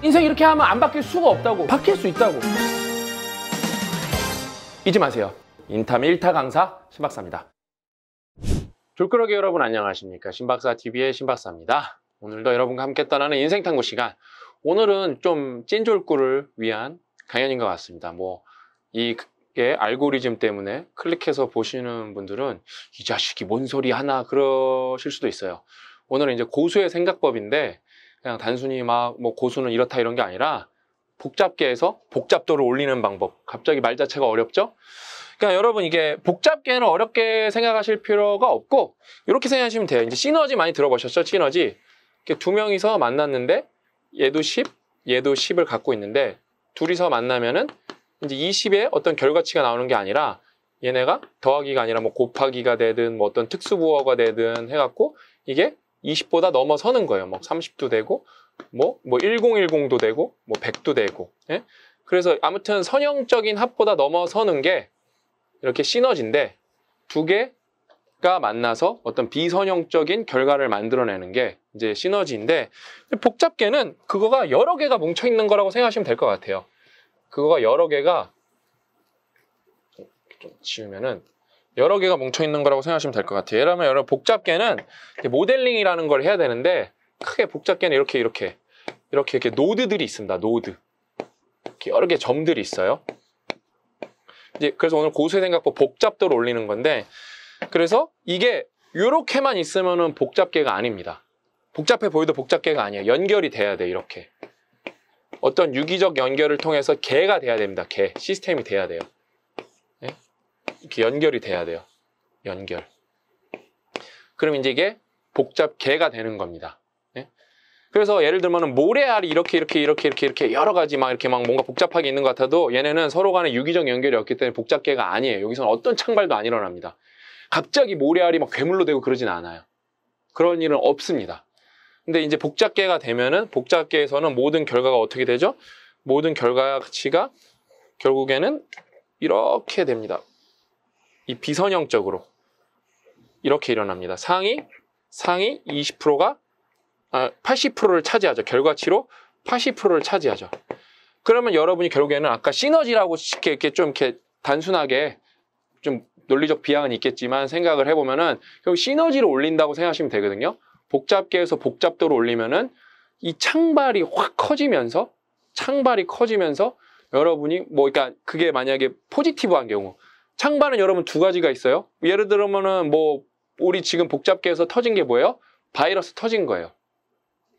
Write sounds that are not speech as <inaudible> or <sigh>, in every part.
인생 이렇게 하면 안 바뀔 수가 없다고 바뀔 수 있다고 잊지 마세요 인탐 1타 강사 신박사입니다 졸그러게 여러분 안녕하십니까 신박사 TV의 신박사입니다 오늘도 여러분과 함께 떠나는 인생 탐구 시간 오늘은 좀 찐졸구를 위한 강연인 것 같습니다 뭐 이게 알고리즘 때문에 클릭해서 보시는 분들은 이 자식이 뭔 소리 하나 그러실 수도 있어요 오늘은 이제 고수의 생각법인데 그냥 단순히 막 뭐 고수는 이렇다 이런 게 아니라 복잡게 해서 복잡도를 올리는 방법. 갑자기 말 자체가 어렵죠? 그러니까 여러분 이게 복잡게는 어렵게 생각하실 필요가 없고 이렇게 생각하시면 돼요. 이제 시너지 많이 들어보셨죠? 시너지. 이렇게 두 명이서 만났는데 얘도 10, 얘도 10을 갖고 있는데 둘이서 만나면은 이제 20의 어떤 결과치가 나오는 게 아니라 얘네가 더하기가 아니라 뭐 곱하기가 되든 뭐 어떤 특수부호가 되든 해갖고 이게 20보다 넘어서는 거예요. 뭐 30도 되고 뭐, 뭐 1010도 되고 뭐 100도 되고 예? 그래서 아무튼 선형적인 합보다 넘어서는 게 이렇게 시너지인데 두 개가 만나서 어떤 비선형적인 결과를 만들어내는 게 이제 시너지인데 복잡계는 그거가 여러 개가 뭉쳐있는 거라고 생각하시면 될 것 같아요. 그거가 여러 개가 좀 지우면은 여러 개가 뭉쳐있는 거라고 생각하시면 될 것 같아요. 예를 면 여러분 복잡계는 모델링이라는 걸 해야 되는데 크게 복잡계는 이렇게 이렇게 이렇게 이렇게 노드들이 있습니다. 노드. 이렇게 여러 개 점들이 있어요. 이제 그래서 오늘 고수의 생각법 복잡도를 올리는 건데 그래서 이게 이렇게만 있으면은 복잡계가 아닙니다. 복잡해 보이도 복잡계가 아니에요. 연결이 돼야 돼 이렇게. 어떤 유기적 연결을 통해서 개가 돼야 됩니다. 개 시스템이 돼야 돼요. 이렇게 연결이 돼야 돼요. 연결. 그럼 이제 이게 복잡계가 되는 겁니다. 네? 그래서 예를 들면 모래알이 이렇게 이렇게 이렇게 이렇게 이렇게 여러 가지 막 이렇게 막 뭔가 복잡하게 있는 것 같아도 얘네는 서로 간에 유기적 연결이 없기 때문에 복잡계가 아니에요. 여기서는 어떤 창발도 안 일어납니다. 갑자기 모래알이 막 괴물로 되고 그러진 않아요. 그런 일은 없습니다. 근데 이제 복잡계가 되면은 복잡계에서는 모든 결과가 어떻게 되죠? 모든 결과치가 가 결국에는 이렇게 됩니다. 이 비선형적으로 이렇게 일어납니다. 상위 상위 20%가 아, 80%를 차지하죠. 결과치로 80%를 차지하죠. 그러면 여러분이 결국에는 아까 시너지라고 쉽게 이렇게 좀 이렇게 단순하게 좀 논리적 비약은 있겠지만 생각을 해보면은 결국 시너지를 올린다고 생각하시면 되거든요. 복잡계에서 복잡도를 올리면은 이 창발이 확 커지면서 창발이 커지면서 여러분이 뭐 그러니까 그게 만약에 포지티브한 경우 창반은 여러분 두 가지가 있어요. 예를 들면은 뭐 우리 지금 복잡계에서 터진 게 뭐예요? 바이러스 터진 거예요.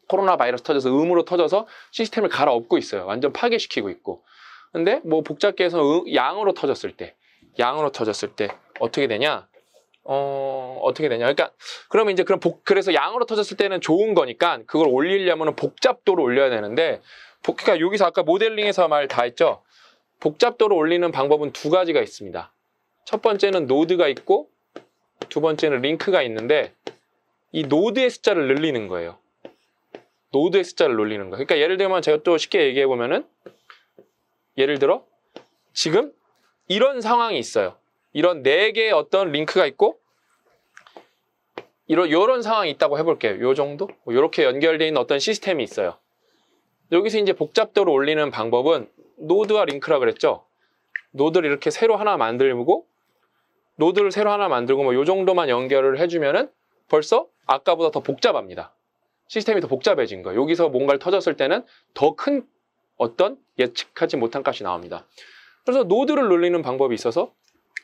코로나 바이러스 터져서 음으로 터져서 시스템을 갈아엎고 있어요. 완전 파괴시키고 있고. 근데 뭐 복잡계에서 음, 양으로 터졌을 때, 양으로 터졌을 때 어떻게 되냐? 어, 어떻게 되냐? 그러니까 그러면 이제 그런 복, 그래서 양으로 터졌을 때는 좋은 거니까 그걸 올리려면 복잡도를 올려야 되는데 복, 그러니까 여기서 아까 모델링에서 말 다 했죠. 복잡도를 올리는 방법은 두 가지가 있습니다. 첫 번째는 노드가 있고 두 번째는 링크가 있는데 이 노드의 숫자를 늘리는 거예요. 노드의 숫자를 늘리는 거예요. 그러니까 예를 들면 제가 또 쉽게 얘기해 보면은 예를 들어 지금 이런 상황이 있어요. 이런 네 개의 어떤 링크가 있고 이런 요런 상황이 있다고 해볼게요. 요 정도? 이렇게 뭐 연결되어 있는 어떤 시스템이 있어요. 여기서 이제 복잡도를 올리는 방법은 노드와 링크라 그랬죠. 노드를 이렇게 새로 하나 만들고 노드를 새로 하나 만들고 뭐요 정도만 연결을 해주면은 벌써 아까보다 더 복잡합니다. 시스템이 더 복잡해진 거예요. 여기서 뭔가를 터졌을 때는 더 큰 어떤 예측하지 못한 값이 나옵니다. 그래서 노드를 눌리는 방법이 있어서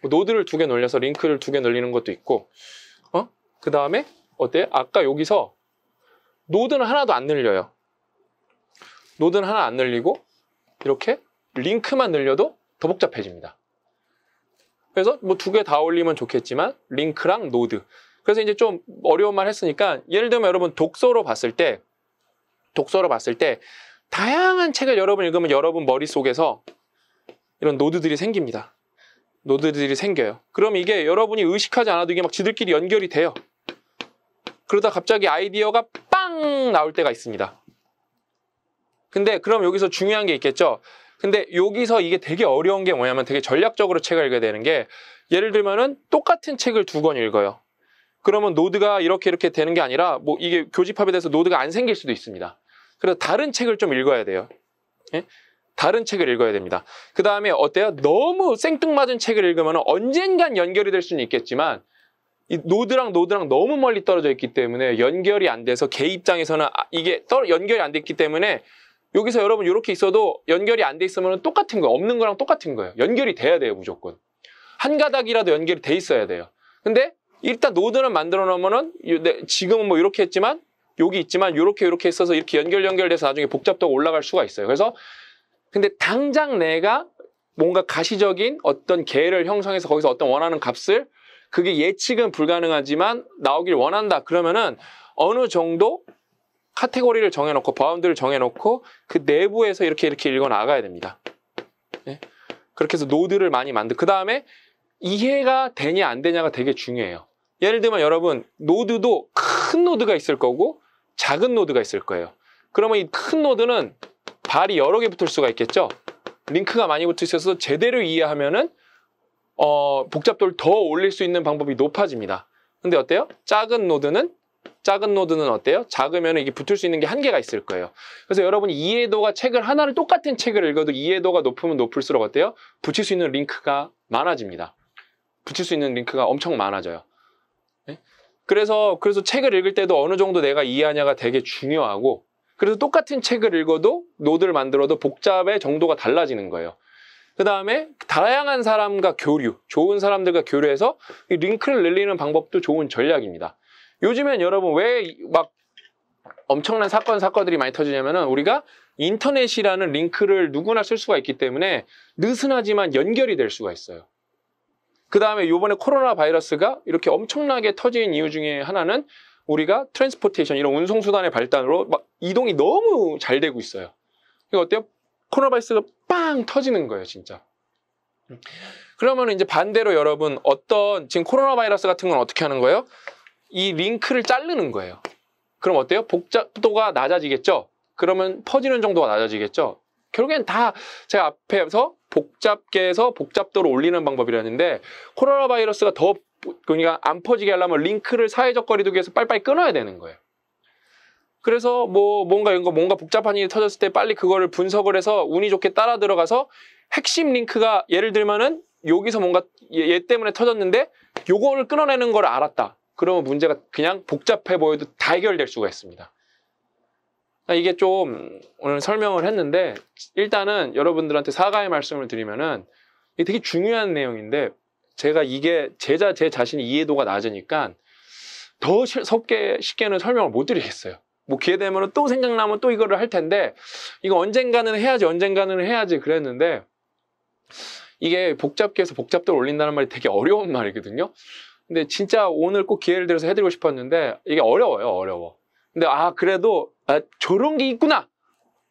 노드를 두 개눌려서 링크를 두개눌리는 것도 있고 어? 그 다음에 어때요? 아까 여기서 노드는 하나도 안 늘려요. 노드는 하나 안 늘리고 이렇게 링크만 늘려도 더 복잡해집니다. 그래서 뭐 두 개 다 올리면 좋겠지만 링크랑 노드. 그래서 이제 좀 어려운 말 했으니까 예를 들면 여러분 독서로 봤을 때 독서로 봤을 때 다양한 책을 여러분 읽으면 여러분 머릿속에서 이런 노드들이 생깁니다. 노드들이 생겨요. 그럼 이게 여러분이 의식하지 않아도 이게 막 지들끼리 연결이 돼요. 그러다 갑자기 아이디어가 빵 나올 때가 있습니다. 근데 그럼 여기서 중요한 게 있겠죠. 근데 여기서 이게 되게 어려운 게 뭐냐면 되게 전략적으로 책을 읽어야 되는 게 예를 들면은 똑같은 책을 두 권 읽어요. 그러면 노드가 이렇게 이렇게 되는 게 아니라 뭐 이게 교집합에 대해서 노드가 안 생길 수도 있습니다. 그래서 다른 책을 좀 읽어야 돼요. 예? 다른 책을 읽어야 됩니다. 그 다음에 어때요? 너무 생뚱맞은 책을 읽으면 언젠간 연결이 될 수는 있겠지만 이 노드랑 노드랑 너무 멀리 떨어져 있기 때문에 연결이 안 돼서 개 입장에서는 아, 이게 연결이 안 됐기 때문에 여기서 여러분 이렇게 있어도 연결이 안 돼 있으면 똑같은 거예요. 없는 거랑 똑같은 거예요. 연결이 돼야 돼요, 무조건. 한 가닥이라도 연결이 돼 있어야 돼요. 근데 일단 노드는 만들어 놓으면은 네, 지금은 뭐 이렇게 했지만 여기 있지만 이렇게 이렇게 있어서 이렇게 연결 연결돼서 나중에 복잡도가 올라갈 수가 있어요. 그래서 근데 당장 내가 뭔가 가시적인 어떤 계를 형성해서 거기서 어떤 원하는 값을 그게 예측은 불가능하지만 나오길 원한다. 그러면은 어느 정도 카테고리를 정해놓고 바운드를 정해놓고 그 내부에서 이렇게 이렇게 읽어 나가야 됩니다. 네? 그렇게 해서 노드를 많이 만들. 그 다음에 이해가 되냐 안 되냐가 되게 중요해요. 예를 들면 여러분 노드도 큰 노드가 있을 거고 작은 노드가 있을 거예요. 그러면 이 큰 노드는 발이 여러 개 붙을 수가 있겠죠. 링크가 많이 붙어 있어서 제대로 이해하면은 어, 복잡도를 더 올릴 수 있는 방법이 높아집니다. 근데 어때요? 작은 노드는 작은 노드는 어때요? 작으면 이게 붙을 수 있는 게 한계가 있을 거예요. 그래서 여러분이 이해도가 책을 하나를 똑같은 책을 읽어도 이해도가 높으면 높을수록 어때요? 붙일 수 있는 링크가 많아집니다. 붙일 수 있는 링크가 엄청 많아져요. 네? 그래서 그래서 책을 읽을 때도 어느 정도 내가 이해하냐가 되게 중요하고 그래서 똑같은 책을 읽어도 노드를 만들어도 복잡의 정도가 달라지는 거예요. 그 다음에 다양한 사람과 교류, 좋은 사람들과 교류해서 링크를 늘리는 방법도 좋은 전략입니다. 요즘엔 여러분 왜 막 엄청난 사건 사건들이 많이 터지냐면은 우리가 인터넷이라는 링크를 누구나 쓸 수가 있기 때문에 느슨하지만 연결이 될 수가 있어요. 그 다음에 요번에 코로나 바이러스가 이렇게 엄청나게 터진 이유 중에 하나는 우리가 트랜스포테이션 이런 운송수단의 발단으로 막 이동이 너무 잘 되고 있어요. 이거 어때요? 코로나 바이러스가 빵 터지는 거예요, 진짜. 그러면 이제 반대로 여러분 어떤 지금 코로나 바이러스 같은 건 어떻게 하는 거예요? 이 링크를 자르는 거예요. 그럼 어때요? 복잡도가 낮아지겠죠? 그러면 퍼지는 정도가 낮아지겠죠? 결국엔 다 제가 앞에서 복잡계에서 복잡도를 올리는 방법이라는데 코로나 바이러스가 더 그러니까 안 퍼지게 하려면 링크를 사회적 거리두기에서 빨리빨리 끊어야 되는 거예요. 그래서 뭐 뭔가 이런 거 뭔가 복잡한 일이 터졌을 때 빨리 그거를 분석을 해서 운이 좋게 따라 들어가서 핵심 링크가 예를 들면은 여기서 뭔가 얘, 때문에 터졌는데 요거를 끊어내는 걸 알았다. 그러면 문제가 그냥 복잡해 보여도 다 해결될 수가 있습니다. 그러니까 이게 좀 오늘 설명을 했는데 일단은 여러분들한테 사과의 말씀을 드리면은 이게 되게 중요한 내용인데 제가 이게 제자 제자신의 이해도가 낮으니까 더 쉽게 쉽게는 설명을 못 드리겠어요. 뭐 기회 되면 또 생각나면 또 이거를 할 텐데 이거 언젠가는 해야지 언젠가는 해야지 그랬는데 이게 복잡게 해서 복잡도를 올린다는 말이 되게 어려운 말이거든요. 근데 진짜 오늘 꼭 기회를 들어서 해드리고 싶었는데 이게 어려워요, 어려워. 근데 아 그래도 아, 저런 게 있구나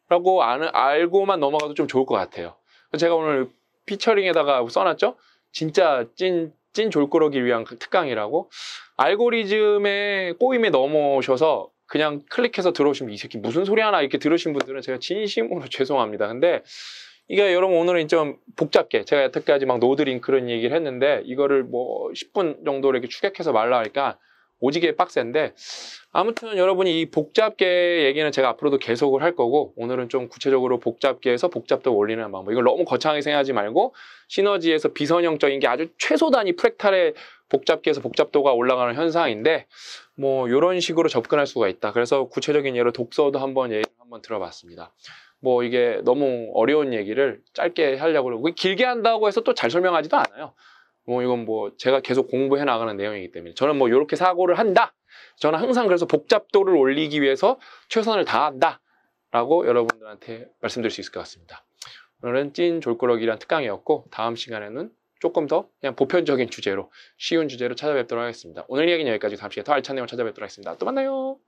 라고 아는, 알고만 넘어가도 좀 좋을 것 같아요. 제가 오늘 피처링에다가 써놨죠. 진짜 찐, 찐 졸꾸러기 위한 그 특강이라고 알고리즘의 꼬임에 넘어오셔서 그냥 클릭해서 들어오시면 이 새끼 무슨 소리 하나 이렇게 들으신 분들은 제가 진심으로 <laughs> 죄송합니다. 근데 이게 여러분 오늘은 좀 복잡게 제가 여태까지 막노드링그런 얘기를 했는데 이거를 뭐 10분 정도 이렇게 추격해서 말라 하니까 오지게 빡센데 아무튼 여러분이 이 복잡계 얘기는 제가 앞으로도 계속을 할 거고 오늘은 좀 구체적으로 복잡계에서 복잡도 올리는 방법 이걸 너무 거창하게 생각하지 말고 시너지에서 비선형적인 게 아주 최소 단위 프랙탈의 복잡계에서 복잡도가 올라가는 현상인데 뭐 이런 식으로 접근할 수가 있다 그래서 구체적인 예로 독서도 한번 예를 한번 들어봤습니다 뭐 이게 너무 어려운 얘기를 짧게 하려고 그러고 길게 한다고 해서 또 잘 설명하지도 않아요. 뭐 이건 뭐 제가 계속 공부해 나가는 내용이기 때문에 저는 뭐 이렇게 사고를 한다. 저는 항상 그래서 복잡도를 올리기 위해서 최선을 다한다. 라고 여러분들한테 말씀드릴 수 있을 것 같습니다. 오늘은 찐 졸꾸러기란 특강이었고 다음 시간에는 조금 더 그냥 보편적인 주제로 쉬운 주제로 찾아뵙도록 하겠습니다. 오늘 이야기는 여기까지 다음 시간에 더 알찬 내용 찾아뵙도록 하겠습니다. 또 만나요.